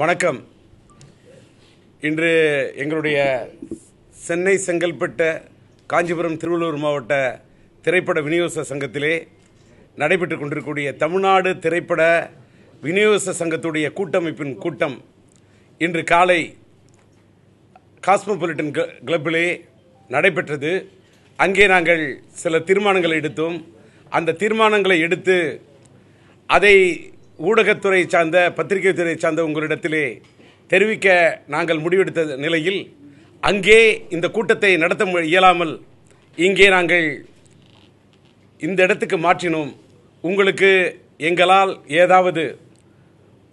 வணக்கம் இன்று எங்களுடைய சென்னை செங்கல்பட்டு காஞ்சிபுரம் திருவள்ளூர் மாவட்ட திரைப்பட விநியோக சங்கத்திலே நடைபெற்று கொண்டிருக்கக்கூடிய தமிழ்நாடு திரைப்பட விநியோக சங்கத்துடைய கூட்டமைப்பின் கூட்டம் இன்று காலை காஸ்மோபாலிட்டன் கிளப்பிலே நடைபெற்றது அங்கே நாங்கள் சில தீர்மானங்களை எடுத்தோம் அந்த தீர்மானங்களை எடுத்து அதை ஊடகத்துறை சார்ந்த பத்திரிகை துறை சார்ந்த உங்களிடத்திலே தெரிவிக்க நாங்கள் முடிவெடுத்த நிலையில் அங்கே இந்த கூட்டத்தை நடத்த இயலாமல் இங்கே நாங்கள் இந்த இடத்துக்கு மாற்றினோம் உங்களுக்கு எங்களால் ஏதாவது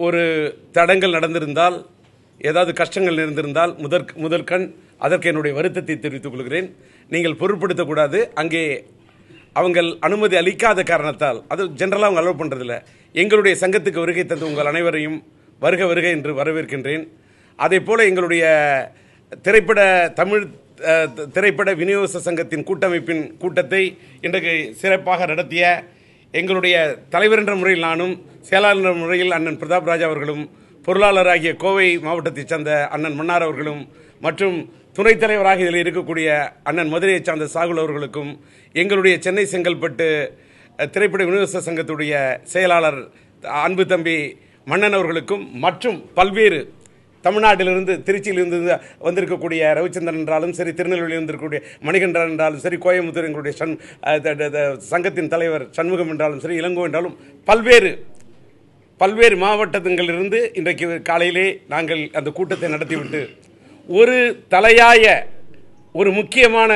ஒரு தடங்கள் நடந்திருந்தால் ஏதாவது கஷ்டங்கள் இருந்திருந்தால் முதற் முதற்கண் அதற்கு என்னுடைய வருத்தத்தை தெரிவித்துக் கொள்கிறேன் நீங்கள் பொருட்படுத்தக்கூடாது அங்கே அவங்கள் அனுமதி அளிக்காத காரணத்தால் அது ஜென்ரலாக அவங்க அலோவ் பண்ணுறதில்ல எங்களுடைய சங்கத்துக்கு வருகை தந்து உங்கள் அனைவரையும் வருக வருக என்று வரவேற்கின்றேன் அதே போல் எங்களுடைய திரைப்பட தமிழ் திரைப்பட விநியோக சங்கத்தின் கூட்டமைப்பின் கூட்டத்தை இன்றைக்கு சிறப்பாக நடத்திய எங்களுடைய தலைவர் என்ற முறையில் நானும் செயலாளர் என்ற முறையில் அண்ணன் பிரதாப் ராஜா அவர்களும் பொருளாளராகிய கோவை மாவட்டத்தைச் சேர்ந்த அண்ணன் மன்னார் அவர்களும் மற்றும் துணைத் தலைவராக இதில் இருக்கக்கூடிய அண்ணன் மதுரையை சார்ந்த சாகுல் அவர்களுக்கும் எங்களுடைய சென்னை செங்கல்பட்டு திரைப்பட விநியோக சங்கத்துடைய செயலாளர் அன்பு தம்பி மன்னன் அவர்களுக்கும் மற்றும் பல்வேறு தமிழ்நாட்டிலிருந்து திருச்சியிலிருந்து வந்திருக்கக்கூடிய ரவிச்சந்திரன் என்றாலும் சரி திருநெல்வேலியில் இருந்திருக்கக்கூடிய மணிகண்டன் என்றாலும் சரி கோயம்புத்தூர் எங்களுடைய சண் சங்கத்தின் தலைவர் சண்முகம் என்றாலும் சரி இளங்கோ என்றாலும் பல்வேறு பல்வேறு மாவட்டங்களிலிருந்து இன்றைக்கு காலையிலே நாங்கள் அந்த கூட்டத்தை நடத்திவிட்டு ஒரு தலையாய ஒரு முக்கியமான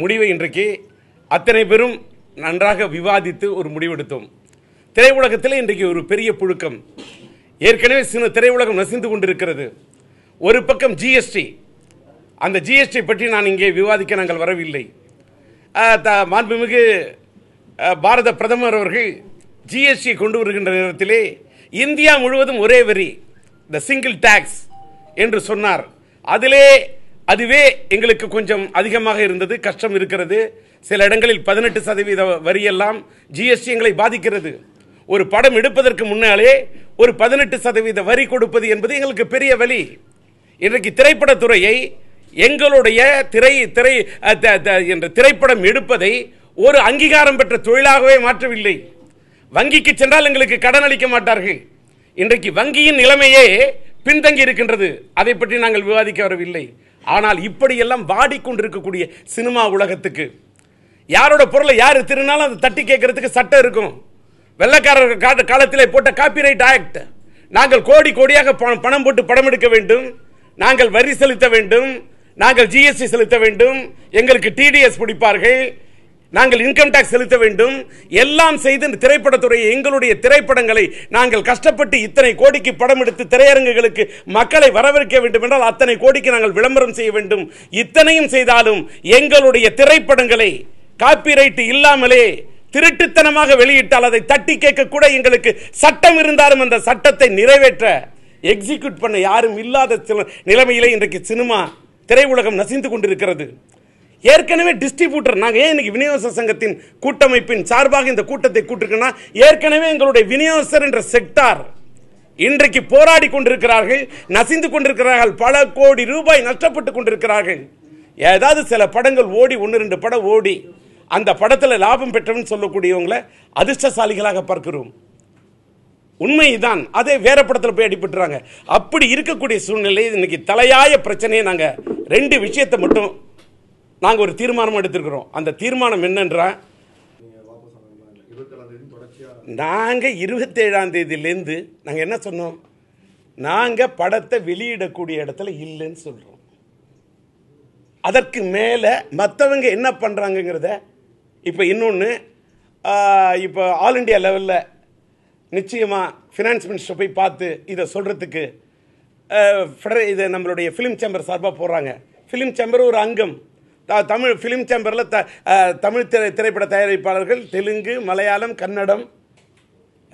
முடிவை இன்றைக்கு அத்தனை பேரும் நன்றாக விவாதித்து ஒரு முடிவெடுத்தோம் திரையுலகத்தில் இன்றைக்கு ஒரு பெரிய புழுக்கம் ஏற்கனவே சின்ன திரையுலகம் நசிந்து கொண்டிருக்கிறது ஒரு பக்கம் ஜிஎஸ்டி அந்த ஜிஎஸ்டி பற்றி நான் இங்கே விவாதிக்க நாங்கள் வரவில்லை த மாண்புமிகு பாரத பிரதமர் அவர்கள் ஜிஎஸ்டி கொண்டு வருகின்ற நேரத்திலே இந்தியா முழுவதும் ஒரே வரி த சிங்கிள் டேக்ஸ் என்று சொன்னார் அதிலே அதுவே எங்களுக்கு கொஞ்சம் அதிகமாக இருந்தது கஷ்டம் இருக்கிறது சில இடங்களில் பதினெட்டு சதவீத வரியெல்லாம் ஜிஎஸ்டி எங்களை பாதிக்கிறது ஒரு படம் எடுப்பதற்கு முன்னாலே ஒரு பதினெட்டு சதவீத வரி கொடுப்பது என்பது எங்களுக்கு பெரிய வழி இன்றைக்கு திரைப்படத்துறையை எங்களுடைய திரை திரை என்ற திரைப்படம் எடுப்பதை ஒரு அங்கீகாரம் பெற்ற தொழிலாகவே மாற்றவில்லை வங்கிக்கு சென்றால் எங்களுக்கு கடன் அளிக்க மாட்டார்கள் இன்றைக்கு வங்கியின் நிலைமையே பின்தங்கி இருக்கின்றது அதை பற்றி நாங்கள் விவாதிக்க வரவில்லை ஆனால் இப்படியெல்லாம் வாடிக்கொண்டிருக்கக்கூடிய சினிமா உலகத்துக்கு யாரோட பொருளை யார் திருநாளும் அதை தட்டி கேட்கறதுக்கு சட்டம் இருக்கும் வெள்ளக்காரர்கள் காட்ட காலத்தில் போட்ட காப்பிரைட் ஆக்ட் நாங்கள் கோடி கோடியாக பணம் போட்டு படம் எடுக்க வேண்டும் நாங்கள் வரி செலுத்த வேண்டும் நாங்கள் ஜிஎஸ்டி செலுத்த வேண்டும் எங்களுக்கு டிடிஎஸ் பிடிப்பார்கள் நாங்கள் இன்கம் டாக்ஸ் செலுத்த வேண்டும் எல்லாம் செய்து திரைப்படத்துறை எங்களுடைய திரைப்படங்களை நாங்கள் கஷ்டப்பட்டு இத்தனை கோடிக்கு படம் எடுத்து திரையரங்குகளுக்கு மக்களை வரவேற்க வேண்டும் என்றால் அத்தனை கோடிக்கு நாங்கள் விளம்பரம் செய்ய வேண்டும் இத்தனையும் செய்தாலும் எங்களுடைய திரைப்படங்களை காப்பிரைட் இல்லாமலே திருட்டுத்தனமாக வெளியிட்டால் அதை தட்டி கேட்க கூட எங்களுக்கு சட்டம் இருந்தாலும் அந்த சட்டத்தை நிறைவேற்ற எக்ஸிக்யூட் பண்ண யாரும் இல்லாத நிலைமையிலே இன்றைக்கு சினிமா திரையுலகம் நசிந்து கொண்டிருக்கிறது ஏற்கனவே டிஸ்ட்ரிபியூட்டர் நாங்கள் ஏன் இன்னைக்கு விநியோக சங்கத்தின் கூட்டமைப்பின் சார்பாக இந்த கூட்டத்தை கூட்டிருக்கோன்னா ஏற்கனவே எங்களுடைய விநியோகஸ்தர் என்ற செக்டார் இன்றைக்கு போராடி கொண்டிருக்கிறார்கள் நசிந்து கொண்டிருக்கிறார்கள் பல கோடி ரூபாய் நஷ்டப்பட்டு கொண்டிருக்கிறார்கள் ஏதாவது சில படங்கள் ஓடி ஒன்று ரெண்டு படம் ஓடி அந்த படத்தில் லாபம் பெற்றவன் சொல்லக்கூடியவங்களை அதிர்ஷ்டசாலிகளாக பார்க்கிறோம் உண்மைதான் அதே வேற படத்தில் போய் அடிபட்டுறாங்க அப்படி இருக்கக்கூடிய சூழ்நிலை இன்னைக்கு தலையாய பிரச்சனையை நாங்கள் ரெண்டு விஷயத்தை மட்டும் நாங்கள் ஒரு தீர்மானம் எடுத்திருக்கிறோம் அந்த தீர்மானம் என்னன்றா நாங்கள் இருபத்தேழாம் தேதியிலேருந்து நாங்கள் என்ன சொன்னோம் நாங்கள் படத்தை வெளியிடக்கூடிய இடத்துல இல்லைன்னு சொல்கிறோம் அதற்கு மேலே மற்றவங்க என்ன பண்ணுறாங்கங்கிறத இப்போ இன்னொன்று இப்போ ஆல் இண்டியா லெவலில் நிச்சயமாக ஃபினான்ஸ் மினிஸ்டர் போய் பார்த்து இதை சொல்கிறதுக்கு ஃபெடரல் இது நம்மளுடைய ஃபிலிம் சேம்பர் சார்பாக போகிறாங்க ஃபிலிம் சேம்பர் ஒரு அங்கம் தமிழ் ஃபிலிம் சேம்பரில் த தமிழ் திரை திரைப்பட தயாரிப்பாளர்கள் தெலுங்கு மலையாளம் கன்னடம்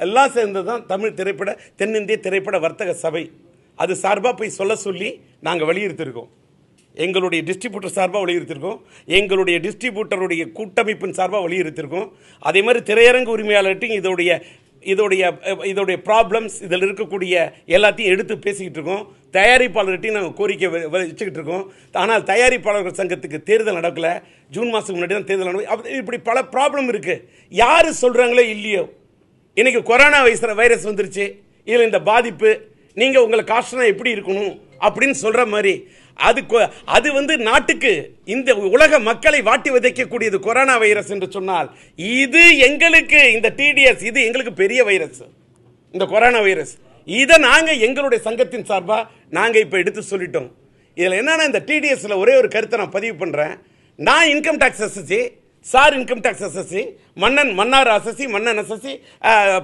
எல்லாம் சேர்ந்து தான் தமிழ் திரைப்பட தென்னிந்திய திரைப்பட வர்த்தக சபை அது சார்பாக போய் சொல்ல சொல்லி நாங்கள் வலியுறுத்திருக்கோம் எங்களுடைய டிஸ்ட்ரிபியூட்டர் சார்பாக வலியுறுத்திருக்கோம் எங்களுடைய டிஸ்ட்ரிபியூட்டருடைய கூட்டமைப்பின் சார்பாக வலியுறுத்திருக்கோம் அதே மாதிரி திரையரங்கு உரிமையாளர்கிட்டையும் இதோடைய இதோடைய இதோடைய ப்ராப்ளம்ஸ் இதில் இருக்கக்கூடிய எல்லாத்தையும் எடுத்து பேசிக்கிட்டு இருக்கோம் தயாரிப்பாளர்கிட்டையும் நாங்கள் கோரிக்கை வச்சுக்கிட்டு இருக்கோம் ஆனால் தயாரிப்பாளர்கள் சங்கத்துக்கு தேர்தல் நடக்கலை ஜூன் மாதத்துக்கு முன்னாடி தான் தேர்தல் நடக்கும் இப்படி பல ப்ராப்ளம் இருக்குது யார் சொல்கிறாங்களோ இல்லையோ இன்றைக்கி கொரோனா வைஸ் வைரஸ் வந்துருச்சு இதில் இந்த பாதிப்பு நீங்கள் உங்களை காஷனாக எப்படி இருக்கணும் அப்படின்னு சொல்கிற மாதிரி அது அது வந்து நாட்டுக்கு இந்த உலக மக்களை வாட்டி விதைக்கக்கூடியது கொரோனா வைரஸ் என்று சொன்னால் இது எங்களுக்கு இந்த டிடிஎஸ் இது எங்களுக்கு பெரிய வைரஸ் இந்த கொரோனா வைரஸ் இதை நாங்கள் எங்களுடைய சங்கத்தின் சார்பாக நாங்கள் இப்போ எடுத்து சொல்லிட்டோம் இதில் என்னென்னா இந்த டிடிஎஸ்ல ஒரே ஒரு கருத்தை நான் பதிவு பண்ணுறேன் நான் income tax SSC sir income tax assessee மன்னன் மன்னார் அசசி மன்னன் அசசி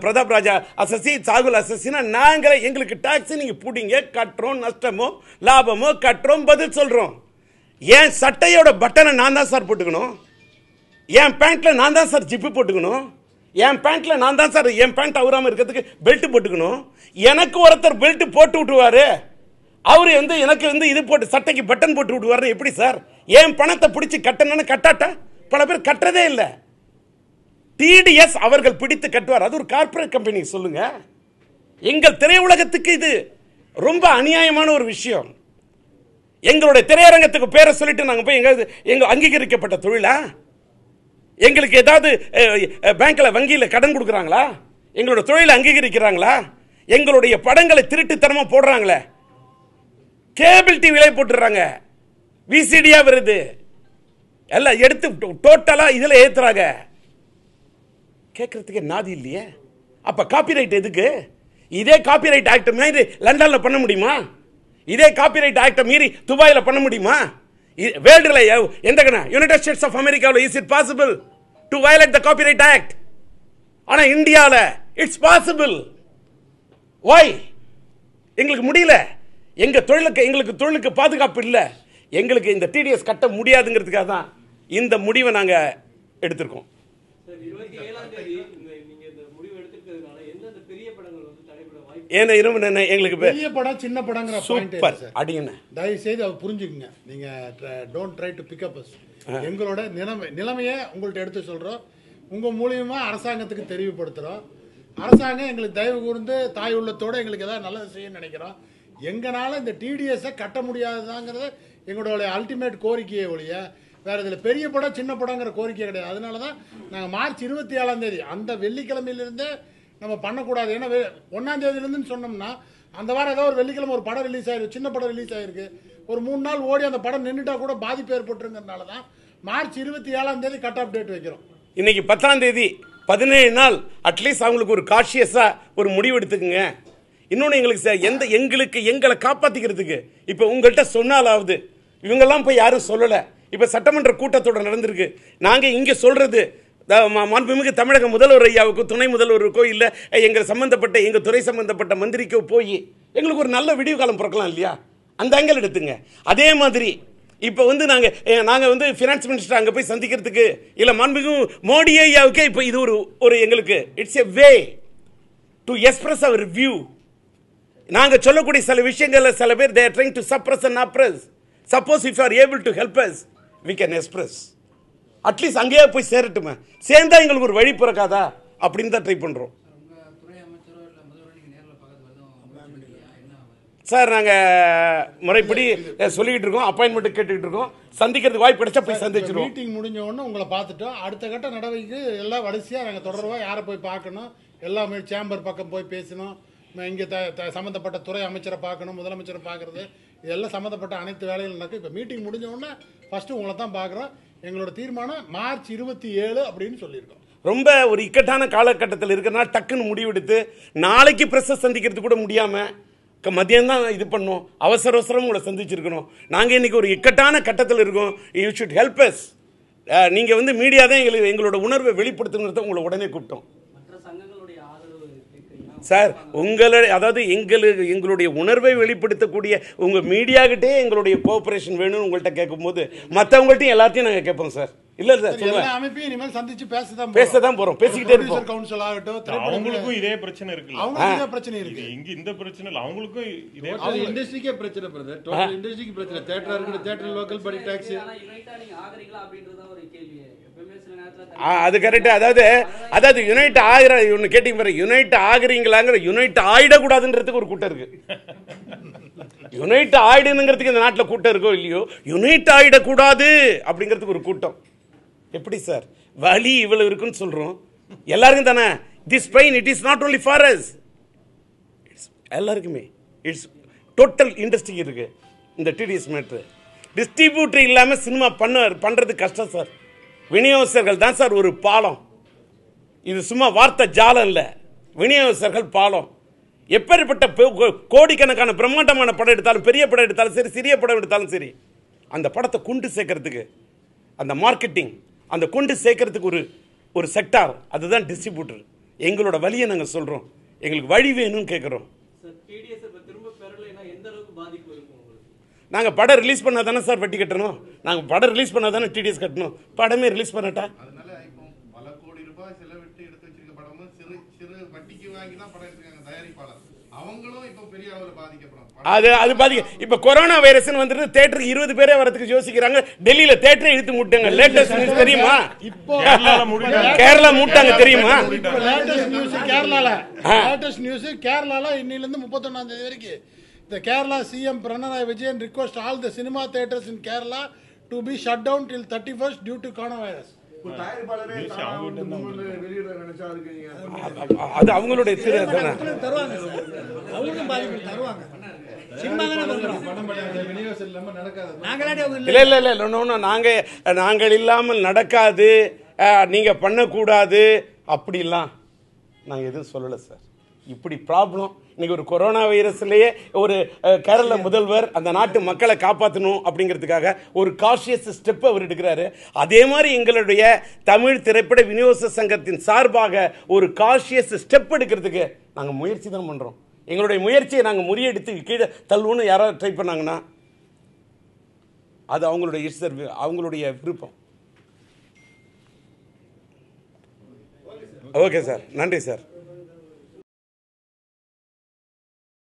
பிரதாப் ராஜா அசசி சாகுல் அசசினா நாங்களே எங்களுக்கு டாக்ஸ் நீங்கள் பிடிங்க கட்டுறோம் நஷ்டமோ லாபமோ கட்டுறோம் பதில் சொல்கிறோம் என் சட்டையோட பட்டனை நான் தான் சார் போட்டுக்கணும் என் பேண்ட்டில் நான் தான் சார் ஜிப்பு போட்டுக்கணும் என் பேண்ட்டில் நான் தான் சார் என் பேண்ட் அவராம இருக்கிறதுக்கு பெல்ட் போட்டுக்கணும் எனக்கு ஒருத்தர் பெல்ட் போட்டு விட்டுவார் அவர் வந்து எனக்கு வந்து இது போட்டு சட்டைக்கு பட்டன் போட்டு விட்டுவார்னு எப்படி சார் என் பணத்தை பிடிச்சி கட்டணும்னு கட்டாட்ட பல பேர் கட்டுறதே இல்லை டிடிஎஸ் அவர்கள் பிடித்து கட்டுவார் அது ஒரு கார்பரேட் கம்பெனி சொல்லுங்க எங்கள் திரையுலகத்துக்கு இது ரொம்ப அநியாயமான ஒரு விஷயம் எங்களுடைய திரையரங்கத்துக்கு பேரை சொல்லிட்டு நாங்கள் போய் எங்க எங்கள் அங்கீகரிக்கப்பட்ட தொழிலா எங்களுக்கு ஏதாவது பேங்க்கில் வங்கியில் கடன் கொடுக்குறாங்களா எங்களோட தொழிலை அங்கீகரிக்கிறாங்களா எங்களுடைய படங்களை திருட்டுத்தனமாக போடுறாங்களே கேபிள் டிவிலே போட்டுடுறாங்க விசிடியாக வருது எல்லாம் எடுத்து டோட்டலாக இதில் ஏற்றுறாங்க கேட்குறதுக்கே நாதி இல்லையே அப்போ காப்பிரைட் எதுக்கு இதே காப்பிரைட் ஆக்டை மீறி லண்டனில் பண்ண முடியுமா இதே காப்பிரைட் ஆக்டை மீறி துபாயில் பண்ண முடியுமா வேர்ல்டில் எந்த யுனைடெட் ஸ்டேட்ஸ் ஆஃப் அமெரிக்காவில் is it possible to violate the copyright act ஆனால் இந்தியாவில் இட்ஸ் பாசிபிள் ஒய் எங்களுக்கு முடியல எங்கள் தொழிலுக்கு எங்களுக்கு தொழிலுக்கு பாதுகாப்பு இல்லை எங்களுக்கு இந்த டிடிஎஸ் கட்ட முடியாதுங்கிறதுக்காக தான் இந்த முடிவை நாங்கள் எடுத்திருக்கோம் ஏன்னா இரும்பு எங்களுக்கு பெரிய படம் சின்ன படங்கிற சூப்பர் அடிங்கண்ணே தயவு செய்து அவர் புரிஞ்சுக்குங்க நீங்கள் don't try to pick up us எங்களோட நிலைமை நிலைமையை உங்கள்கிட்ட எடுத்து சொல்கிறோம் உங்கள் மூலியமாக அரசாங்கத்துக்கு தெரிவுபடுத்துகிறோம் அரசாங்கம் எங்களுக்கு தயவு கூர்ந்து தாய் உள்ளத்தோடு எங்களுக்கு ஏதாவது நல்லது செய்யணும்னு நினைக்கிறோம் எங்களால் இந்த டிடிஎஸை கட்ட முடியாதுதாங்கிறத எங்களுடைய அல்டிமேட் கோரிக்கையை ஒழிய வேறு இதில் பெரிய படம் சின்ன படங்கிற கோரிக்கை கிடையாது அதனால தான் நாங்கள் மார்ச் இருபத்தி ஏழாம் தேதி அந்த வெள்ளிக்கிழமையிலிருந்தே நம்ம பண்ணக்கூடாது ஏன்னா ஒன்றாம் இருந்து சொன்னோம்னா அந்த வாரம் ஏதோ ஒரு வெள்ளிக்கிழமை ஒரு படம் ரிலீஸ் ஆயிருக்கு சின்ன படம் ரிலீஸ் ஆயிருக்கு ஒரு மூணு நாள் ஓடி அந்த படம் நின்றுட்டா கூட பாதிப்பு ஏற்பட்டுருங்கிறனால தான் மார்ச் இருபத்தி ஏழாம் தேதி கட் ஆஃப் டேட் வைக்கிறோம் இன்னைக்கு பத்தாம் தேதி பதினேழு நாள் அட்லீஸ்ட் அவங்களுக்கு ஒரு காஷியஸாக ஒரு முடிவு எடுத்துக்கோங்க இன்னொன்று எங்களுக்கு எந்த எங்களுக்கு எங்களை காப்பாற்றிக்கிறதுக்கு இப்போ உங்கள்கிட்ட சொன்னாலாவது இவங்கெல்லாம் போய் யாரும் சொல்லலை இப்போ சட்டமன்ற கூட்டத்தொடர் நடந்திருக்கு நாங்கள் இங்கே சொல்கிறது மாண்புமிகு தமிழக முதல்வர் ஐயாவுக்கு துணை முதல்வருக்கோ இல்லை எங்கள் சம்மந்தப்பட்ட எங்கள் துறை சம்மந்தப்பட்ட மந்திரிக்கோ போய் எங்களுக்கு ஒரு நல்ல விடிவு காலம் பிறக்கலாம் இல்லையா அந்த ஆங்கிள் எடுத்துங்க அதே மாதிரி இப்போ வந்து நாங்கள் நாங்கள் வந்து ஃபினான்ஸ் மினிஸ்டர் அங்கே போய் சந்திக்கிறதுக்கு இல்லை மாண்புமிகு மோடி ஐயாவுக்கே இப்போ இது ஒரு ஒரு எங்களுக்கு it's a way to express our view நாங்கள் சொல்லக்கூடிய சில விஷயங்களில் சில பேர் they're trying to suppress and oppress suppose if are able to help us we can express at least அங்கேயே போய் சேரட்டுமே சேர்ந்தா எங்களுக்கு ஒரு வழி பிறக்காதா அப்படின்னு தான் ட்ரை பண்ணுறோம் சார் நாங்கள் முறைப்படி சொல்லிக்கிட்டு இருக்கோம் அப்பாயின்மெண்ட் கேட்டுக்கிட்டு இருக்கோம் சந்திக்கிறதுக்கு வாய்ப்பு கிடைச்சா போய் சந்திச்சிருவோம் மீட்டிங் முடிஞ்ச உடனே உங்களை பார்த்துட்டோம் அடுத்த கட்ட நடவடிக்கை எல்லாம் வரிசையாக நாங்கள் தொடர்வோம் யாரை போய் பார்க்கணும் எல்லாமே சேம்பர் பக்கம் போய் பேசணும் இங்கே த சம்மந்தப்பட்ட துறை அமைச்சரை பார்க்கணும் முதலமைச்சரை பார்க்குறது இதெல்லாம் சம்மந்தப்பட்ட அனைத்து வேலைகளும் நடக்கும் இப்போ மீட்டிங் முடிஞ்ச உடனே ஃபஸ்ட்டு உங்களை தான் பார்க்குறோம் எங்களோட தீர்மானம் மார்ச் இருபத்தி ஏழு அப்படின்னு சொல்லியிருக்கோம் ரொம்ப ஒரு இக்கட்டான காலகட்டத்தில் இருக்கிறனால டக்குன்னு முடிவெடுத்து நாளைக்கு ப்ரெஸ்ஸை சந்திக்கிறது கூட முடியாமல் மதியம் தான் இது பண்ணோம் அவசர அவசரம் உங்களை சந்திச்சிருக்கணும் நாங்கள் இன்றைக்கி ஒரு இக்கட்டான கட்டத்தில் இருக்கோம் யூ ஷுட் ஹெல்ப் எஸ் நீங்கள் வந்து மீடியா தான் எங்களுக்கு எங்களோட உணர்வை வெளிப்படுத்துங்கிறத உங்களை உடனே கூப்பிட்டோம் சார் உங்களுடைய அதாவது எங்களுக்கு எங்களுடைய உணர்வை வெளிப்படுத்தக்கூடிய உங்கள் மீடியாக்கிட்டே எங்களுடைய கோஆப்ரேஷன் வேணும்னு உங்கள்கிட்ட கேட்கும்போது மற்றவங்கள்ட்டையும் எல்லாத்தையும் நாங்கள் கேட்போம் சார் இல்ல சார் அமைப்பையும் இனிமேல் சந்திச்சு பேசதான் பேசதான் போறோம் பேசிக்கிட்டே இருப்போம் கவுன்சில் ஆகட்டும் அவங்களுக்கும் இதே பிரச்சனை இருக்கு அவங்களுக்கு இதே பிரச்சனை இருக்கு இங்க இந்த பிரச்சனை இல்ல அவங்களுக்கும் இதே இண்டஸ்ட்ரிக்கே பிரச்சனை பிரதர் டோட்டல் இண்டஸ்ட்ரிக்கு பிரச்சனை தியேட்டர் இருக்கு தியேட்டர் லோக்கல் படி டாக்ஸ் யுனைட்டா நீங்க ஆகறீங்களா அப்படின்றது ஒரு கேள்வி அது கரெக்டு அதாவது அதாவது யுனைட் ஆகிற ஒன்று கேட்டிங்க பாருங்க யுனைட் ஆகிறீங்களாங்கிற யுனைட் ஆகிடக்கூடாதுன்றதுக்கு ஒரு கூட்டம் இருக்கு யுனைட் ஆகிடுங்கிறதுக்கு இந்த நாட்டில் கூட்டம் இருக்கோ இல்லையோ யுனைட் ஆகிடக்கூடாது அப்படிங்கிறதுக்கு ஒரு கூட்டம் எப்படி சார் வலி இவ்வளவு இருக்குன்னு சொல்கிறோம் எல்லாருக்கும் தானே this pain it is not only for us எல்லாருக்குமே இட்ஸ் டோட்டல் இண்டஸ்ட்ரி இருக்கு இந்த டிடிஎஸ் மேட்ரு டிஸ்ட்ரிபியூட்டர் இல்லாமல் சினிமா பண்ண பண்ணுறது கஷ்டம் சார் விநியோகஸ்தர்கள் தான் சார் ஒரு பாலம் இது சும்மா வார்த்தை ஜாலம் இல்லை விநியோகஸ்தர்கள் பாலம் எப்பேற்பட்ட கோடிக்கணக்கான பிரம்மாண்டமான படம் எடுத்தாலும் பெரிய படம் எடுத்தாலும் சரி சிறிய படம் எடுத்தாலும் சரி அந்த படத்தை குண்டு சேர்க்கறதுக்கு அந்த மார்க்கெட்டிங் அந்த குண்டு சேர்க்கறதுக்கு ஒரு ஒரு செக்டார் அதுதான் டிஸ்ட்ரிபியூட்டர் எங்களோட வழியை நாங்கள் சொல்கிறோம் எங்களுக்கு வழி வேணும்னு கேட்குறோம் நாங்கள் படம் ரிலீஸ் பண்ணால் தானே சார் வட்டி கட்டணும் நாங்கள் படம் ரிலீஸ் பண்ணால் தானே டிடிஎஸ் கட்டணும் படமே ரிலீஸ் பண்ணட்டா அது அது பாதிக்க இப்போ கொரோனா வைரஸ்னு வந்துட்டு தேட்டருக்கு இருபது பேரே வரதுக்கு யோசிக்கிறாங்க டெல்லியில தேட்டரை இழுத்து முட்டாங்க லேட்டஸ்ட் நியூஸ் தெரியுமா கேரளா மூட்டாங்க தெரியுமா லேட்டஸ்ட் நியூஸ் கேரளால லேட்டஸ்ட் நியூஸ் கேரளால இன்னிலிருந்து முப்பத்தொன்னாம் தேதி வரைக்கும் The Kerala CM Pranay Vijayan requests all the cinema theatres in Kerala to be shut down till 31st due to coronavirus. அது அவங்களுடைய தருவாங்க அவங்களுக்கும் பாதிப்பு தருவாங்க இல்லை இல்லை இல்லை இன்னொன்று நாங்கள் நாங்கள் இல்லாமல் நடக்காது நீங்கள் பண்ணக்கூடாது அப்படிலாம் நான் எதுவும் சொல்லலை சார் இப்படி ப்ராப்ளம் இன்னைக்கு ஒரு கொரோனா வைரஸ்லேயே ஒரு கேரள முதல்வர் அந்த நாட்டு மக்களை காப்பாற்றணும் அப்படிங்கிறதுக்காக ஒரு காஷியஸ் ஸ்டெப் அவர் எடுக்கிறாரு அதே மாதிரி எங்களுடைய தமிழ் திரைப்பட விநியோக சங்கத்தின் சார்பாக ஒரு காஷியஸ் ஸ்டெப் எடுக்கிறதுக்கு நாங்கள் முயற்சி தான் பண்ணுறோம் எங்களுடைய முயற்சியை நாங்கள் முறியடித்து கீழே தள்ளுவோன்னு யாராவது ட்ரை பண்ணாங்கன்னா அது அவங்களுடைய இஷ்டர் அவங்களுடைய விருப்பம் ஓகே சார் நன்றி சார்